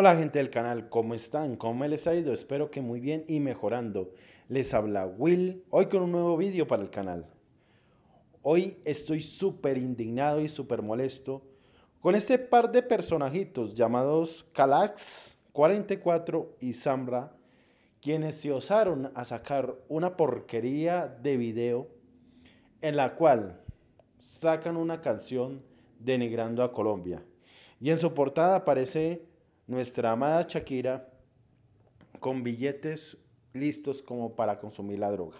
Hola gente del canal, ¿cómo están? ¿Cómo les ha ido? Espero que muy bien y mejorando. Les habla Will, hoy con un nuevo vídeo para el canal. Hoy estoy súper indignado y súper molesto con este par de personajitos llamados Calax 44 y sambra quienes se osaron a sacar una porquería de video en la cual sacan una canción denigrando a Colombia. Y en su portada aparece nuestra amada Shakira con billetes listos como para consumir la droga.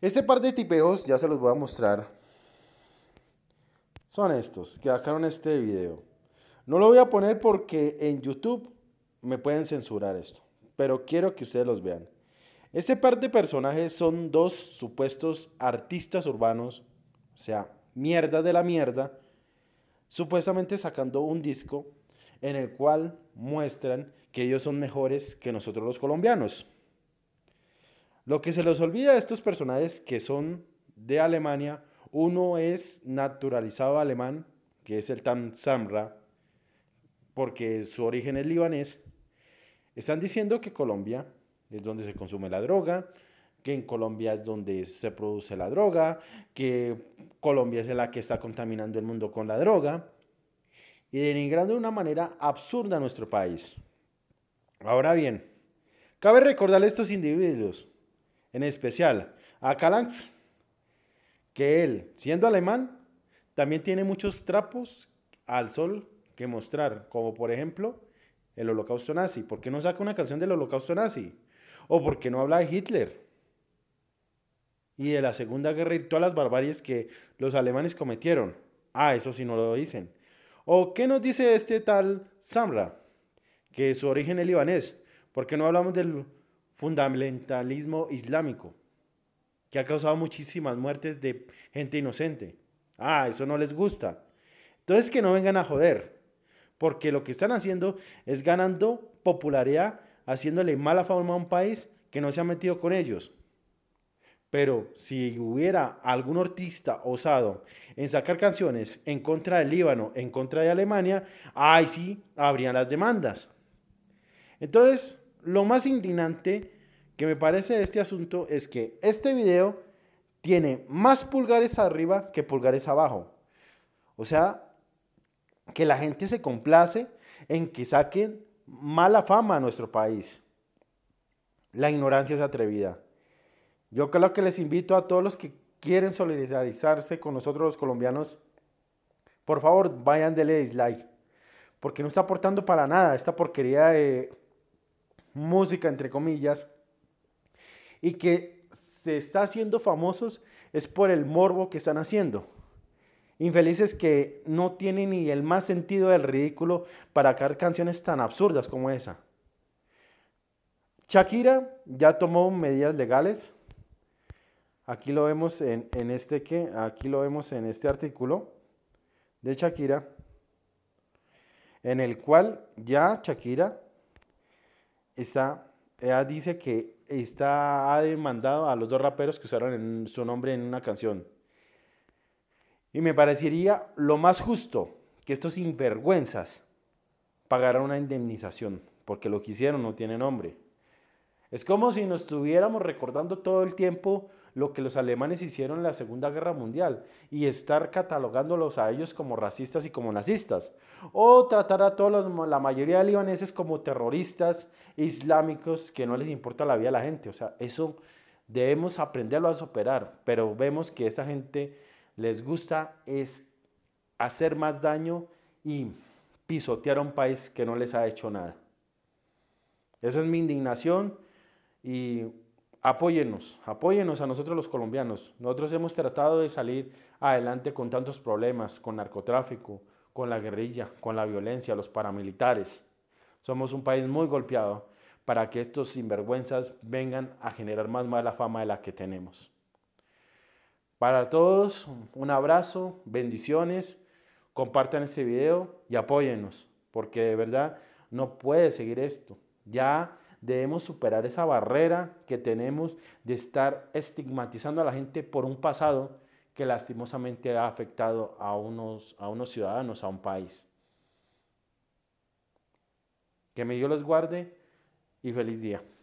Este par de tipeos, ya se los voy a mostrar, son estos que dejaron este video. No lo voy a poner porque en YouTube me pueden censurar esto, pero quiero que ustedes los vean. Este par de personajes son dos supuestos artistas urbanos, o sea, mierda de la mierda, supuestamente sacando un disco en el cual muestran que ellos son mejores que nosotros los colombianos. Lo que se les olvida a estos personajes que son de Alemania, uno es naturalizado alemán, que es el Tan Samra, porque su origen es libanés. Están diciendo que Colombia es donde se consume la droga, que en Colombia es donde se produce la droga, que Colombia es la que está contaminando el mundo con la droga y denigrando de una manera absurda a nuestro país. Ahora bien, cabe recordar a estos individuos, en especial a Kalantz, que él, siendo alemán, también tiene muchos trapos al sol que mostrar, como por ejemplo el holocausto nazi. ¿Por qué no saca una canción del holocausto nazi? ¿O por qué no habla de Hitler? Y de la Segunda Guerra y todas las barbaries que los alemanes cometieron. Ah, eso sí no lo dicen. ¿O qué nos dice este tal Samra? Que su origen es libanés. ¿Por qué no hablamos del fundamentalismo islámico? Que ha causado muchísimas muertes de gente inocente. Ah, eso no les gusta. Entonces que no vengan a joder. Porque lo que están haciendo es ganando popularidad, haciéndole mala fama a un país que no se ha metido con ellos. Pero si hubiera algún artista osado en sacar canciones en contra del Líbano, en contra de Alemania, ahí sí habrían las demandas. Entonces, lo más indignante que me parece de este asunto es que este video tiene más pulgares arriba que pulgares abajo. O sea, que la gente se complace en que saquen mala fama a nuestro país. La ignorancia es atrevida. Yo creo que les invito a todos los que quieren solidarizarse con nosotros los colombianos, por favor, vayan dele dislike, porque no está aportando para nada esta porquería de música, entre comillas, y que se está haciendo famosos es por el morbo que están haciendo. Infelices que no tienen ni el más sentido del ridículo para crear canciones tan absurdas como esa. Shakira ya tomó medidas legales Aquí lo vemos en, este aquí lo vemos en este artículo de Shakira, en el cual ya Shakira está, dice que está, ha demandado a los dos raperos que usaron su nombre en una canción. Y me parecería lo más justo que estos sinvergüenzas pagaran una indemnización, porque lo que hicieron no tiene nombre. Es como si nos estuviéramos recordando todo el tiempo lo que los alemanes hicieron en la Segunda Guerra Mundial y estar catalogándolos a ellos como racistas y como nazistas. O tratar a todos la mayoría de libaneses como terroristas islámicos que no les importa la vida a la gente. O sea, eso debemos aprenderlo a superar, pero vemos que esa gente les gusta es hacer más daño y pisotear a un país que no les ha hecho nada. Esa es mi indignación y apóyenos apóyenos a nosotros los colombianos. Nosotros hemos tratado de salir adelante con tantos problemas, con narcotráfico, con la guerrilla, con la violencia, los paramilitares. Somos un país muy golpeado para que estos sinvergüenzas vengan a generar más mala fama de la que tenemos. Para todos, un abrazo, bendiciones, compartan este video y apóyenos porque de verdad no puede seguir esto. Ya Debemos superar esa barrera que tenemos de estar estigmatizando a la gente por un pasado que lastimosamente ha afectado a unos, ciudadanos, a un país. Que mi Dios los guarde y feliz día.